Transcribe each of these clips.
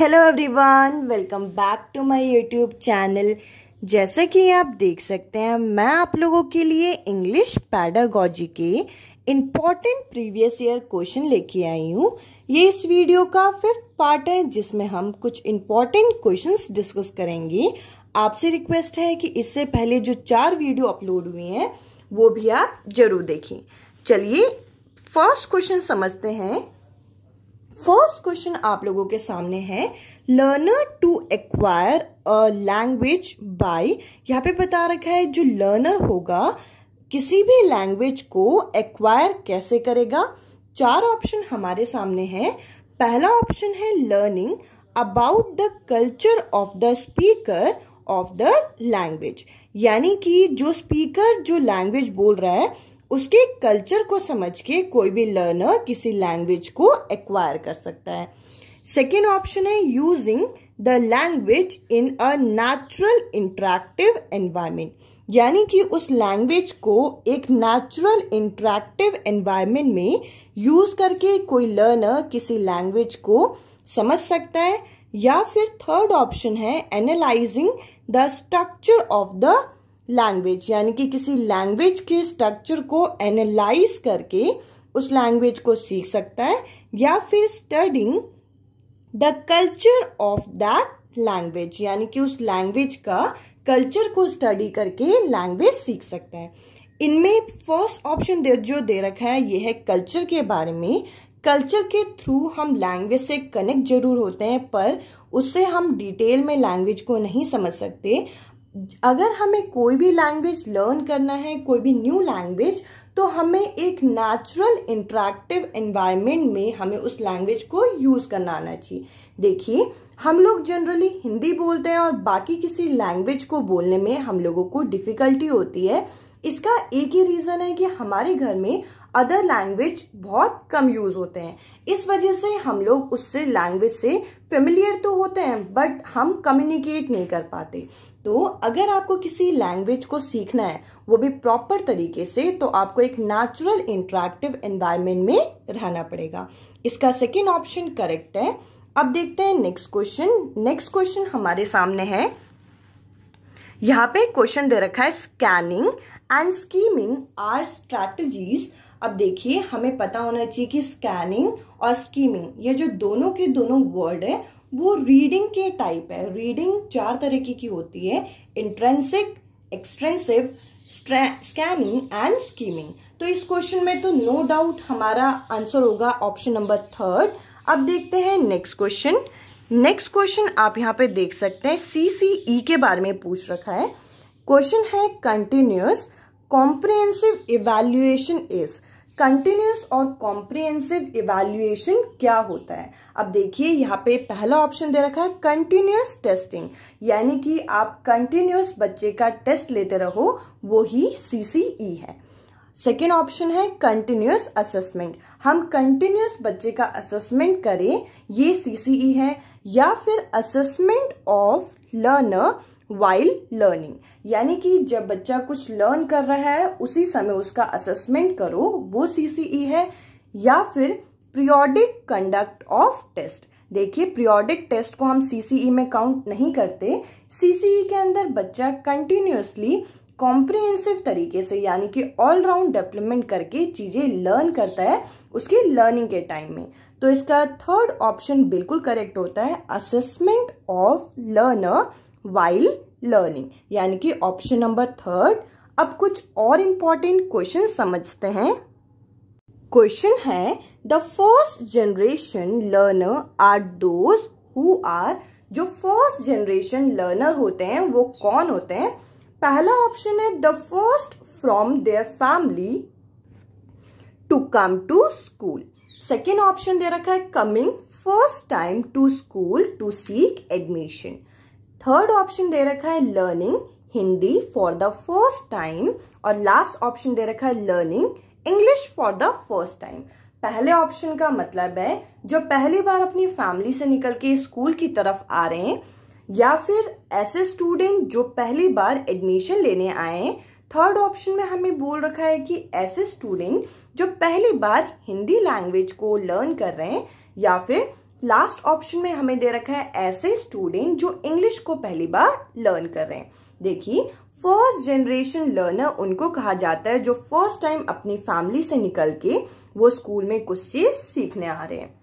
hello everyone welcome back to my YouTube channel जैसा कि आप देख सकते हैं मैं आप लोगों के लिए इंग्लिश पैडागोजी के इम्पॉर्टेंट प्रीवियस ईयर क्वेश्चन लेके आई हूँ ये इस वीडियो का फिफ्थ पार्ट है जिसमें हम कुछ इम्पॉर्टेंट क्वेश्चंस डिस्कस करेंगे आपसे रिक्वेस्ट है कि इससे पहले जो चार वीडियो अपलोड हुए हैं वो भी आप जरूर देखें चलिए फर्स्ट क्वेश्चन समझते हैं फर्स्ट क्वेश्चन आप लोगों के सामने है learner to acquire a language by यहाँ पे बता रखा है जो लर्नर होगा किसी भी लैंग्वेज को एक्वायर कैसे करेगा चार ऑप्शन हमारे सामने है पहला ऑप्शन है learning about the culture of the speaker of the language यानी कि जो स्पीकर जो लैंग्वेज बोल रहा है उसके कल्चर को समझ के कोई भी लर्नर किसी लैंग्वेज को एक्वायर कर सकता है सेकेंड ऑप्शन है using the language in a natural interactive environment यानी कि उस लैंग्वेज को एक नेचुरल इंट्रैक्टिव एनवायरमेंट में यूज करके कोई लर्नर किसी लैंग्वेज को समझ सकता है या फिर थर्ड ऑप्शन है analysing the structure of the language यानी कि किसी लैंग्वेज के स्ट्रक्चर को एनालाइज करके उस लैंग्वेज को सीख सकता है या फिर studying the culture of that language यानी कि उस लैंग्वेज का कल्चर को स्टडी करके लैंग्वेज सीख सकता है इनमें फर्स्ट ऑप्शन जो दे रखा है ये है कल्चर के बारे में कल्चर के थ्रू हम लैंग्वेज से कनेक्ट जरूर होते हैं पर उससे हम डिटेल में लैंग्वेज को नहीं समझ सकते अगर हमें कोई भी लैंग्वेज लर्न करना है कोई भी न्यू लैंग्वेज तो हमें एक नेचुरल इंट्रैक्टिव एनवायरनमेंट में हमें उस लैंग्वेज को यूज़ करना आना चाहिए देखिए हम लोग जनरली हिंदी बोलते हैं और बाकी किसी लैंग्वेज को बोलने में हम लोगों को डिफ़िकल्टी होती है इसका एक ही रीज़न है कि हमारे घर में अदर लैंग्वेज बहुत कम यूज़ होते हैं इस वजह से हम लोग उससे लैंग्वेज से फेमिलियर तो होते हैं बट हम कम्युनिकेट नहीं कर पाते तो अगर आपको किसी लैंग्वेज को सीखना है वो भी प्रॉपर तरीके से तो आपको एक नेचुरल इंट्रैक्टिव एनवायरमेंट में रहना पड़ेगा इसका सेकेंड ऑप्शन करेक्ट है अब देखते हैं नेक्स्ट क्वेश्चन नेक्स्ट क्वेश्चन हमारे सामने है यहाँ पे क्वेश्चन दे रखा है scanning and skimming are strategies अब देखिए हमें पता होना चाहिए कि स्कैनिंग और स्कीमिंग ये जो दोनों के दोनों वर्ड है वो रीडिंग के टाइप है रीडिंग चार तरीके की होती है intrinsic extrinsic scanning and skimming तो इस क्वेश्चन में तो नो no डाउट हमारा आंसर होगा ऑप्शन नंबर थर्ड अब देखते हैं नेक्स्ट क्वेश्चन नेक्स्ट क्वेश्चन आप यहाँ पे देख सकते हैं सीसीई e के बारे में पूछ रखा है क्वेश्चन है continuous comprehensive evaluation is continuous और कॉम्प्रिहेंसिव इवेल्युएशन क्या होता है अब देखिए यहाँ पे पहला ऑप्शन दे रखा है कंटिन्यूस टेस्टिंग यानी कि आप कंटिन्यूस बच्चे का टेस्ट लेते रहो वो ही सीसीई e है सेकेंड ऑप्शन है कंटिन्यूस असेसमेंट हम कंटिन्यूस बच्चे का असेसमेंट करें ये सीसीई e है या फिर assessment of learner while learning यानी कि जब बच्चा कुछ लर्न कर रहा है उसी समय उसका असेसमेंट करो वो सीसीई e है या फिर प्रियोडिक कंडक्ट ऑफ टेस्ट देखिए प्रियोडिक टेस्ट को हम सीसीई e में काउंट नहीं करते सीसीई e के अंदर बच्चा कंटिन्यूसली कॉम्प्रिहेंसिव तरीके से यानी कि ऑलराउंड डेवलपमेंट करके चीज़ें लर्न करता है उसकी लर्निंग के टाइम में तो इसका थर्ड ऑप्शन बिल्कुल करेक्ट होता है assessment of learner while learning यानी कि ऑप्शन नंबर थर्ड अब कुछ और इंपॉर्टेंट क्वेश्चन समझते हैं क्वेश्चन है the first generation learner are those who are जो फर्स्ट जनरेशन लर्नर होते हैं वो कौन होते हैं पहला ऑप्शन है the first from their family to come to school second option दे रखा है coming first time to school to seek admission third option दे रखा है learning Hindi for the first time और लास्ट ऑप्शन दे रखा है learning English for the first time पहले ऑप्शन का मतलब है जो पहली बार अपनी फैमिली से निकल के स्कूल की तरफ आ रहे हैं या फिर ऐसे स्टूडेंट जो पहली बार एडमिशन लेने आए थर्ड ऑप्शन में हमें बोल रखा है कि ऐसे स्टूडेंट जो पहली बार हिंदी लैंग्वेज को लर्न कर रहे हैं या फिर लास्ट ऑप्शन में हमें दे रखा है ऐसे स्टूडेंट जो इंग्लिश को पहली बार लर्न कर रहे हैं देखिए फर्स्ट जनरेशन लर्नर उनको कहा जाता है जो फर्स्ट टाइम अपनी फैमिली से निकल के वो स्कूल में कुछ चीज सीखने आ रहे हैं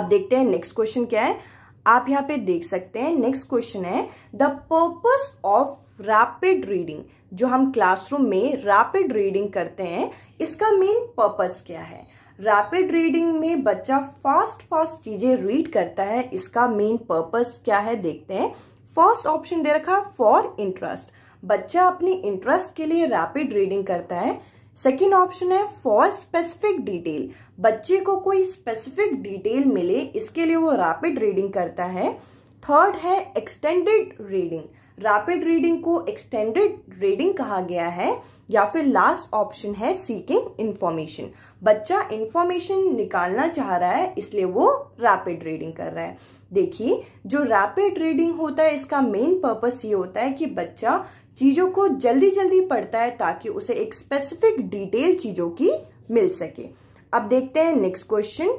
अब देखते हैं नेक्स्ट क्वेश्चन क्या है आप यहाँ पे देख सकते हैं नेक्स्ट क्वेश्चन है the purpose of rapid reading जो हम क्लासरूम में रैपिड रीडिंग करते हैं इसका मेन पर्पस क्या है रैपिड रीडिंग में बच्चा फास्ट फास्ट चीजें रीड करता है इसका मेन पर्पस क्या है देखते हैं फर्स्ट ऑप्शन दे रखा है फॉर इंटरेस्ट बच्चा अपने इंटरेस्ट के लिए रैपिड रीडिंग करता है सेकेंड ऑप्शन है फॉर स्पेसिफिक डिटेल बच्चे को कोई स्पेसिफिक डिटेल मिले इसके लिए वो रैपिड रीडिंग करता है थर्ड है एक्सटेंडेड रीडिंग रैपिड रीडिंग को एक्सटेंडेड रीडिंग कहा गया है या फिर लास्ट ऑप्शन है सीकिंग इंफॉर्मेशन बच्चा इंफॉर्मेशन निकालना चाह रहा है इसलिए वो रैपिड रीडिंग कर रहा है देखिए जो रैपिड रीडिंग होता है इसका मेन पर्पस ये होता है कि बच्चा चीज़ों को जल्दी जल्दी पढ़ता है ताकि उसे एक स्पेसिफिक डिटेल चीज़ों की मिल सके अब देखते हैं नेक्स्ट क्वेश्चन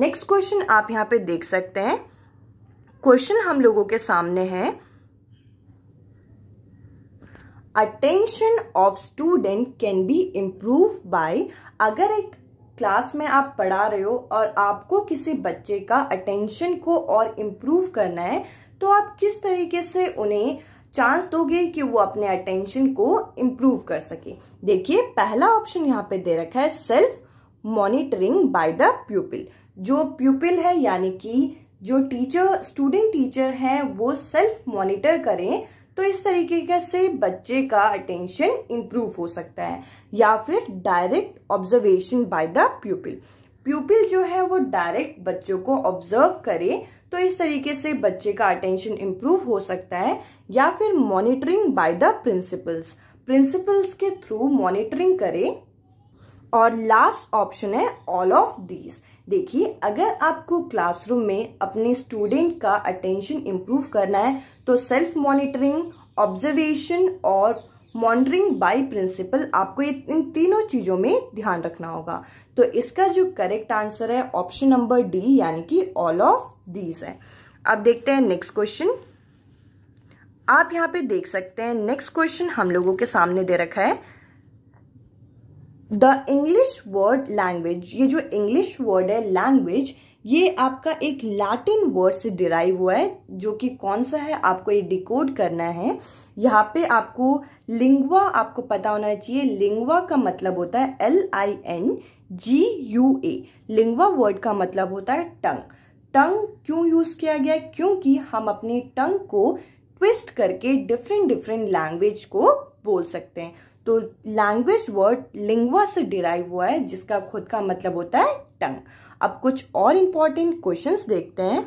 नेक्स्ट क्वेश्चन आप यहाँ पे देख सकते हैं क्वेश्चन हम लोगों के सामने है attention of student can be improve by अगर एक क्लास में आप पढ़ा रहे हो और आपको किसी बच्चे का अटेंशन को और इम्प्रूव करना है तो आप किस तरीके से उन्हें चांस दोगे कि वो अपने अटेंशन को इम्प्रूव कर सके देखिए पहला ऑप्शन यहाँ पे दे रखा है self monitoring by the pupil जो प्यूपिल है यानी कि जो टीचर स्टूडेंट टीचर हैं वो सेल्फ मॉनिटर करें तो इस तरीके से बच्चे का अटेंशन इम्प्रूव हो सकता है या फिर direct observation by the pupil pupil जो है वो डायरेक्ट बच्चों को ऑब्जर्व करे तो इस तरीके से बच्चे का अटेंशन इम्प्रूव हो सकता है या फिर monitoring by the principals principals के थ्रू मॉनिटरिंग करें और लास्ट ऑप्शन है ऑल ऑफ दीज देखिए अगर आपको क्लासरूम में अपने स्टूडेंट का अटेंशन इम्प्रूव करना है तो सेल्फ मॉनिटरिंग ऑब्जर्वेशन और मॉनिटरिंग बाय प्रिंसिपल आपको ये इन तीनों चीजों में ध्यान रखना होगा तो इसका जो करेक्ट आंसर है ऑप्शन नंबर डी यानी कि ऑल ऑफ दीज है अब देखते हैं नेक्स्ट क्वेश्चन आप यहाँ पे देख सकते हैं नेक्स्ट क्वेश्चन हम लोगों के सामने दे रखा है द इंग्लिश वर्ड लैंग्वेज ये जो इंग्लिश वर्ड है लैंग्वेज ये आपका एक लैटिन वर्ड से डिराइव हुआ है जो कि कौन सा है आपको ये डिकोड करना है यहाँ पे आपको लिंगवा आपको पता होना चाहिए लिंगवा का मतलब होता है L I N G U A lingua word का मतलब होता है टंग टंग क्यों यूज किया गया क्योंकि हम अपनी टंग को ट्विस्ट करके डिफरेंट डिफरेंट लैंग्वेज को बोल सकते हैं तो लैंग्वेज वर्ड लिंग्वा से डिराइव हुआ है जिसका खुद का मतलब होता है टंग अब कुछ और इम्पॉर्टेंट क्वेश्चन देखते हैं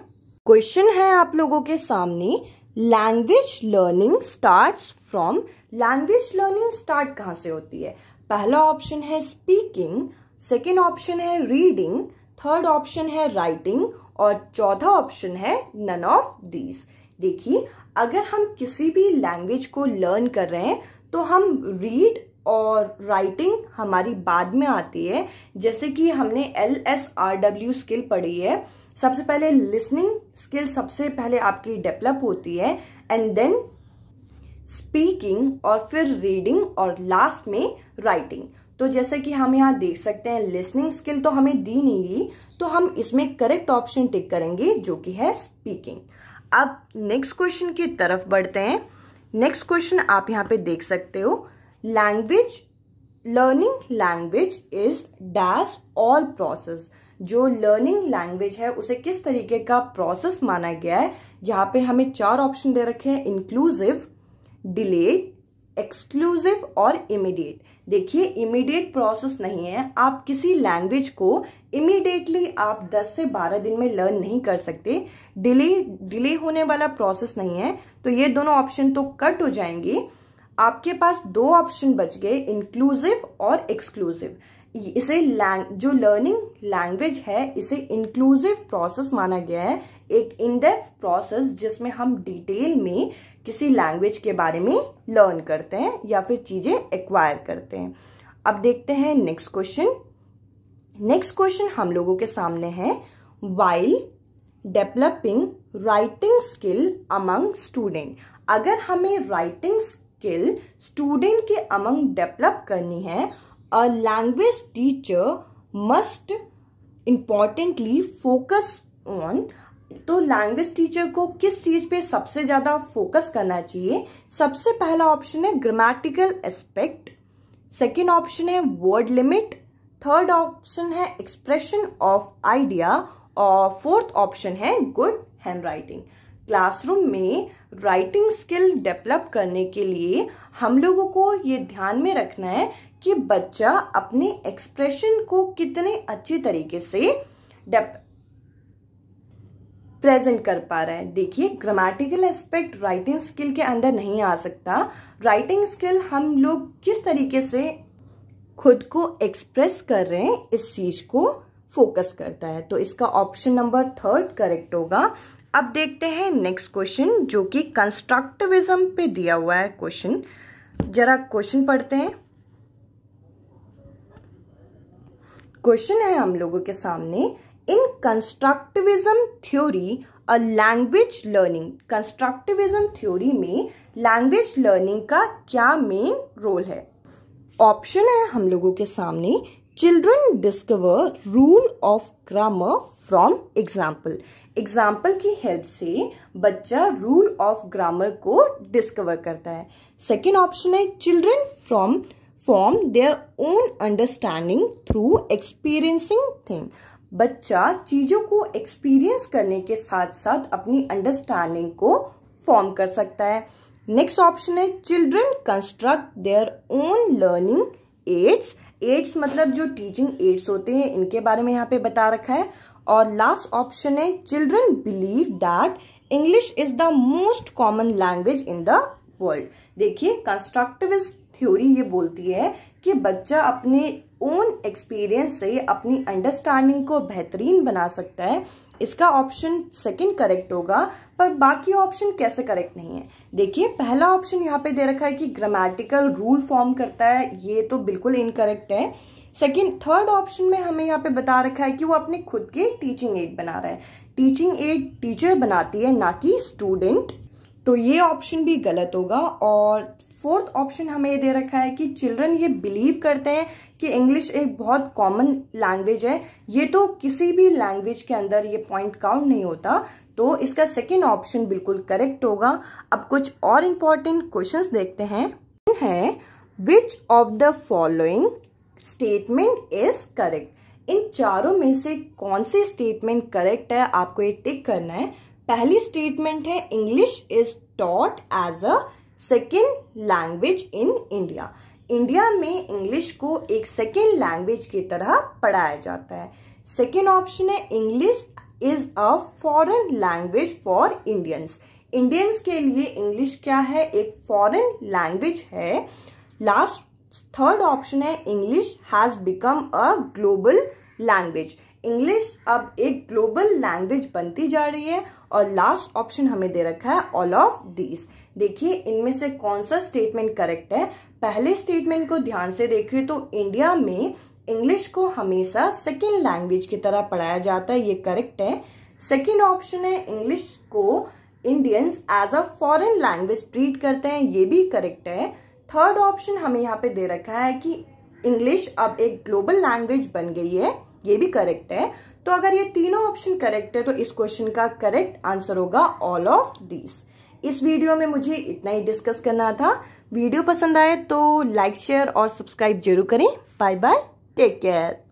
क्वेश्चन है आप लोगों के सामने language learning start from language learning start कहाँ से होती है पहला ऑप्शन है स्पीकिंग सेकेंड ऑप्शन है रीडिंग थर्ड ऑप्शन है राइटिंग और चौथा ऑप्शन है नन ऑफ दीज देखिए अगर हम किसी भी लैंग्वेज को लर्न कर रहे हैं तो हम रीड और राइटिंग हमारी बाद में आती है जैसे कि हमने L S R W skill पढ़ी है सबसे पहले लिसनिंग स्किल सबसे पहले आपकी डेवलप होती है एंड देन स्पीकिंग और फिर रीडिंग और लास्ट में राइटिंग तो जैसे कि हम यहाँ देख सकते हैं लिसनिंग स्किल तो हमें दी नहीं गई तो हम इसमें करेक्ट ऑप्शन टिक करेंगे जो कि है स्पीकिंग अब नेक्स्ट क्वेश्चन की तरफ बढ़ते हैं नेक्स्ट क्वेश्चन आप यहाँ पे देख सकते हो language learning language is dash all process जो लर्निंग लैंग्वेज है उसे किस तरीके का प्रोसेस माना गया है यहाँ पे हमें चार ऑप्शन दे रखे हैं इंक्लूसिव डिलेड एक्सक्लूसिव और इमीडिएट देखिए इमीडिएट प्रोसेस नहीं है आप किसी लैंग्वेज को इमीडिएटली आप 10 से 12 दिन में लर्न नहीं कर सकते डिले डिले होने वाला प्रोसेस नहीं है तो ये दोनों ऑप्शन तो कट हो जाएंगे आपके पास दो ऑप्शन बच गए इंक्लूसिव और एक्सक्लूसिव इसे जो लर्निंग लैंग्वेज है इसे इंक्लूसिव प्रोसेस माना गया है एक इनडेफ प्रोसेस जिसमें हम डिटेल में किसी लैंग्वेज के बारे में लर्न करते हैं या फिर चीज़ें एक्वायर करते हैं अब देखते हैं नेक्स्ट क्वेश्चन नेक्स्ट क्वेश्चन हम लोगों के सामने है while developing writing skill among student अगर हमें राइटिंग स्किल स्टूडेंट के अमंग डेवलप करनी है a language teacher must importantly focus on तो लैंग्वेज टीचर को किस चीज पे सबसे ज्यादा फोकस करना चाहिए सबसे पहला ऑप्शन है ग्रामेटिकल एस्पेक्ट सेकेंड ऑप्शन है वर्ड लिमिट थर्ड ऑप्शन है एक्सप्रेशन ऑफ आइडिया और फोर्थ ऑप्शन है गुड हैंड राइटिंग क्लासरूम में राइटिंग स्किल डेवलप करने के लिए हम लोगों को ये ध्यान में रखना है कि बच्चा अपने एक्सप्रेशन को कितने अच्छे तरीके से प्रेजेंट कर पा रहा है देखिए ग्रामेटिकल एस्पेक्ट राइटिंग स्किल के अंदर नहीं आ सकता राइटिंग स्किल हम लोग किस तरीके से खुद को एक्सप्रेस कर रहे हैं इस चीज को फोकस करता है तो इसका ऑप्शन नंबर थर्ड करेक्ट होगा अब देखते हैं नेक्स्ट क्वेश्चन जो कि कंस्ट्रक्टिविज्म पे दिया हुआ है क्वेश्चन जरा क्वेश्चन पढ़ते हैं क्वेश्चन है हम लोगों के सामने in constructivism theory a language learning constructivism theory में लैंग्वेज लर्निंग का क्या मेन रोल है ऑप्शन है हम लोगों के सामने children discover rule of grammar from example example की हेल्प से बच्चा रूल ऑफ ग्रामर को डिस्कवर करता है सेकेंड ऑप्शन है children from form their own understanding through experiencing thing बच्चा चीजों को एक्सपीरियंस करने के साथ साथ अपनी अंडरस्टैंडिंग को फॉर्म कर सकता है नेक्स्ट ऑप्शन है children construct their own learning aids aids मतलब जो टीचिंग एड्स होते हैं इनके बारे में यहाँ पे बता रखा है और लास्ट ऑप्शन है children believe that English is the most common language in the world देखिए कंस्ट्रक्टिविस्ट थ्योरी ये बोलती है कि बच्चा अपने ओन एक्सपीरियंस से अपनी अंडरस्टैंडिंग को बेहतरीन बना सकता है इसका ऑप्शन सेकंड करेक्ट होगा पर बाकी ऑप्शन कैसे करेक्ट नहीं है देखिए पहला ऑप्शन यहाँ पे दे रखा है कि ग्रामेटिकल रूल फॉर्म करता है ये तो बिल्कुल इनकरेक्ट है सेकेंड थर्ड ऑप्शन में हमें यहाँ पे बता रखा है कि वो अपने खुद के टीचिंग एड बना रहा है टीचिंग एड टीचर बनाती है ना कि स्टूडेंट तो ये ऑप्शन भी गलत होगा और फोर्थ ऑप्शन हमें ये दे रखा है कि चिल्ड्रन ये बिलीव करते हैं कि इंग्लिश एक बहुत कॉमन लैंग्वेज है ये तो किसी भी लैंग्वेज के अंदर ये पॉइंट काउंट नहीं होता तो इसका सेकेंड ऑप्शन बिल्कुल करेक्ट होगा अब कुछ और इम्पॉर्टेंट क्वेश्चंस देखते हैं है which of the following statement is correct इन चारों में से कौन सी स्टेटमेंट करेक्ट है आपको ये टिक करना है पहली स्टेटमेंट है English is taught as a second language in India India में इंग्लिश को एक सेकेंड लैंग्वेज की तरह पढ़ाया जाता है सेकेंड ऑप्शन है English is a foreign language for Indians Indians के लिए इंग्लिश क्या है एक फॉरन लैंग्वेज है लास्ट थर्ड ऑप्शन है English has become a global language English अब एक ग्लोबल लैंग्वेज बनती जा रही है और लास्ट ऑप्शन हमें दे रखा है ऑल ऑफ दीज देखिए इनमें से कौन सा स्टेटमेंट करेक्ट है पहले स्टेटमेंट को ध्यान से देखिए तो इंडिया में इंग्लिश को हमेशा सेकेंड लैंग्वेज की तरह पढ़ाया जाता है ये करेक्ट है सेकेंड ऑप्शन है इंग्लिश को Indians as a foreign language treat करते हैं ये भी करेक्ट है थर्ड ऑप्शन हमें यहाँ पे दे रखा है कि इंग्लिश अब एक ग्लोबल लैंग्वेज बन गई है ये भी करेक्ट है तो अगर ये तीनों ऑप्शन करेक्ट है तो इस क्वेश्चन का करेक्ट आंसर होगा ऑल ऑफ दीस इस वीडियो में मुझे इतना ही डिस्कस करना था वीडियो पसंद आए तो लाइक शेयर और सब्सक्राइब जरूर करें बाय बाय टेक केयर